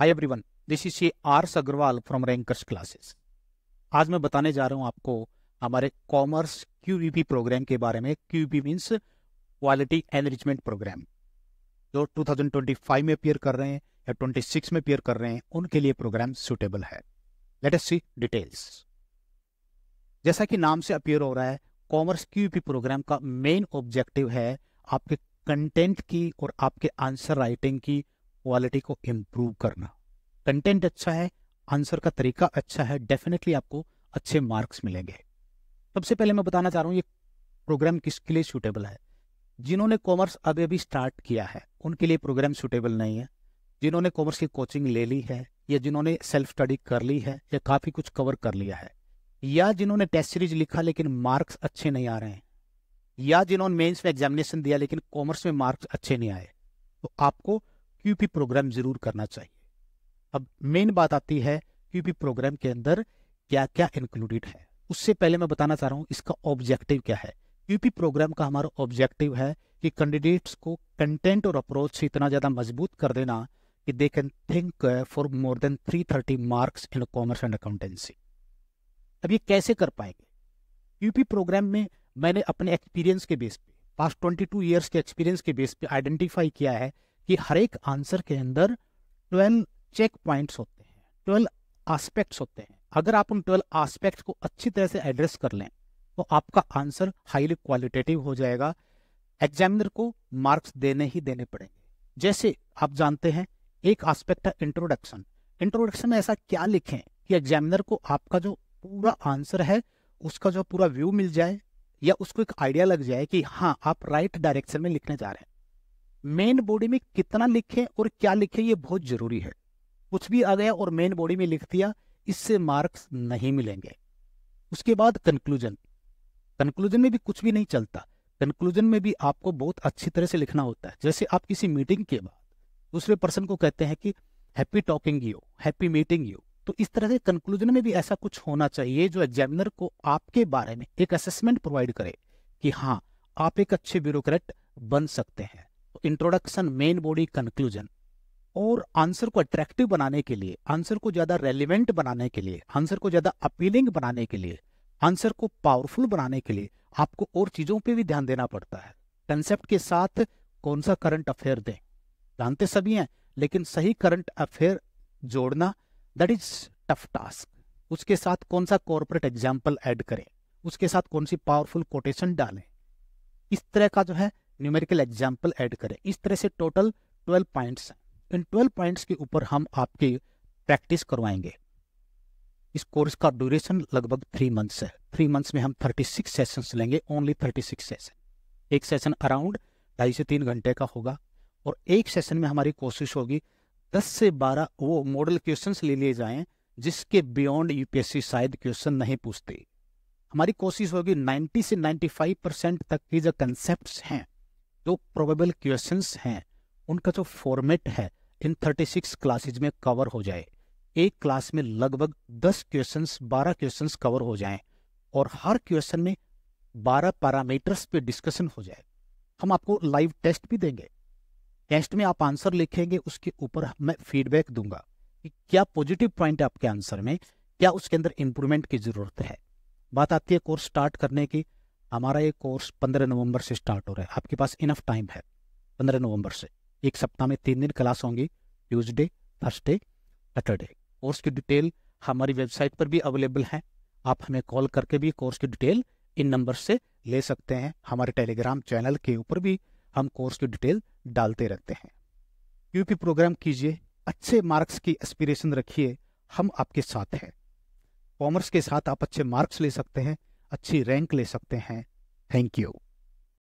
hi everyone this is R Agrawal from Rankers Classes आज मैं बताने जा रहा हूं आपको हमारे कॉमर्स क्यूईपी प्रोग्राम के बारे में QEP means quality enrichment programme जो 2025 में अपियर कर रहे हैं या 26 में अपियर कर रहे हैं उनके लिए प्रोग्राम सुटेबल है लेट एस सी डिटेल्स जैसा कि नाम से अपियर हो रहा है कॉमर्स क्यूईपी प्रोग्राम का मेन ऑब्जेक्टिव है आपके कंटेंट की और आपके आंसर राइटिंग की क्वालिटी को इम्प्रूव करना कंटेंट अच्छा है आंसर का तरीका अच्छा है डेफिनेटली आपको अच्छे मार्क्स मिलेंगे सबसे पहले मैं बताना चाह रहा हूँ ये प्रोग्राम किसके लिए सूटेबल है जिन्होंने कॉमर्स अभी अभी स्टार्ट किया है उनके लिए प्रोग्राम सूटेबल नहीं है जिन्होंने कॉमर्स की कोचिंग ले ली है या जिन्होंने सेल्फ स्टडी कर ली है या काफ़ी कुछ कवर कर लिया है या जिन्होंने टेस्ट सीरीज लिखा लेकिन मार्क्स अच्छे नहीं आ रहे हैं या जिन्होंने मेंस में एग्जामिनेशन दिया लेकिन कॉमर्स में मार्क्स अच्छे नहीं आए तो आपको क्यूपी प्रोग्राम जरूर करना चाहिए अब मेन बात आती है क्यूपी प्रोग्राम के अंदर क्या क्या इंक्लूडेड है उससे पहले मैं बताना चाह रहा हूँ इसका ऑब्जेक्टिव क्या है यूपी प्रोग्राम का हमारा ऑब्जेक्टिव है कि कैंडिडेट्स को कंटेंट और अप्रोच से इतना ज़्यादा मजबूत कर देना कि they can think for more than 330 marks in commerce and accountancy अब ये कैसे कर पाएंगे यूपी प्रोग्राम में मैंने अपने एक्सपीरियंस के बेस पे पास्ट 22 इयर्स के एक्सपीरियंस के बेस पे आइडेंटिफाई किया है कि हर एक आंसर के अंदर ट्वेल्व चेक पॉइंट्स होते हैं ट्वेल्व आस्पेक्ट्स होते हैं अगर आप उन ट्वेल्व आस्पेक्ट को अच्छी तरह से एड्रेस कर लें तो आपका आंसर हाईली क्वालिटेटिव हो जाएगा एग्जामिनर को मार्क्स देने ही देने पड़ेंगे जैसे आप जानते हैं एक आस्पेक्ट है इंट्रोडक्शन इंट्रोडक्शन में ऐसा क्या लिखें कि एग्जामिनर को आपका जो पूरा आंसर है उसका जो पूरा व्यू मिल जाए या उसको एक आइडिया लग जाए कि हाँ आप राइट डायरेक्शन में लिखने जा रहे हैं मेन बॉडी में कितना लिखें और क्या लिखें ये बहुत जरूरी है कुछ भी आ गया और मेन बॉडी में लिख दिया इससे मार्क्स नहीं मिलेंगे उसके बाद कंक्लूजन कंक्लूजन में भी कुछ भी नहीं चलता कंक्लूजन में भी आपको बहुत अच्छी तरह से लिखना होता है जैसे आप किसी मीटिंग के बाद दूसरे पर्सन को कहते हैं कि happy talking you happy meeting you तो इस तरह से कंक्लूजन में भी ऐसा कुछ होना चाहिए जो एग्जामिनर को आपके बारे में एक असेसमेंट प्रोवाइड करे कि हाँ आप एक अच्छे ब्यूरोक्रेट बन सकते हैं इंट्रोडक्शन मेन बॉडी कंक्लूजन और आंसर को अट्रैक्टिव बनाने के लिए आंसर को ज्यादा रेलिवेंट बनाने के लिए आंसर को ज्यादा अपीलिंग बनाने के लिए आंसर को पावरफुल बनाने के लिए आपको और चीजों पे भी ध्यान देना पड़ता है कंसेप्ट के साथ कौन सा करंट अफेयर दें जानते सभी हैं लेकिन सही करंट अफेयर जोड़ना दैट इज टफ टास्क उसके साथ कौन सा कॉरपोरेट एग्जाम्पल एड करें उसके साथ कौन सी पावरफुल कोटेशन डालें इस तरह का जो है न्यूमेरिकल एग्जाम्पल एड करें इस तरह से total twelve points in twelve points के ऊपर हम आपकी प्रैक्टिस करवाएंगे इस कोर्स का ड्यूरेशन लगभग थ्री मंथ्स है थ्री मंथ्स में हम थर्टी सिक्स सेशन लेंगे ओनली थर्टी सिक्स सेशन एक सेशन अराउंड ढाई से तीन घंटे का होगा और एक सेशन में हमारी कोशिश होगी दस से बारह वो मॉडल क्वेश्चंस ले लिए जाएं जिसके बियॉन्ड यूपीएससी शायद क्वेश्चन नहीं पूछते हमारी कोशिश होगी नाइन्टी से फाइव परसेंट तक की जो कंसेप्ट हैं जो प्रोबेबल क्वेश्चंस हैं उनका जो फॉर्मेट है इन 36 क्लासेज में कवर हो जाए एक क्लास में लगभग 10 क्वेश्चंस 12 क्वेश्चंस कवर हो जाएं और हर क्वेश्चन में 12 पैरामीटर्स पे डिस्कशन हो जाए हम आपको लाइव टेस्ट भी देंगे टेस्ट में आप आंसर लिखेंगे उसके ऊपर मैं फीडबैक दूंगा कि क्या पॉजिटिव पॉइंट है आपके आंसर में क्या उसके अंदर इंप्रूवमेंट की जरूरत है बात आती है कोर्स स्टार्ट करने की हमारा ये कोर्स पंद्रह नवंबर से स्टार्ट हो रहा है आपके पास इनफ टाइम है पंद्रह नवंबर से एक सप्ताह में तीन दिन क्लास होंगी ट्यूजडे थर्सडे सैटरडे कोर्स की डिटेल हमारी वेबसाइट पर भी अवेलेबल है आप हमें कॉल करके भी कोर्स की डिटेल इन नंबर से ले सकते हैं हमारे टेलीग्राम चैनल के ऊपर भी हम कोर्स की डिटेल डालते रहते हैं यूपी प्रोग्राम कीजिए अच्छे मार्क्स की एस्पिरेशन रखिए हम आपके साथ हैं कॉमर्स के साथ आप अच्छे मार्क्स ले सकते हैं अच्छी रैंक ले सकते हैं थैंक यू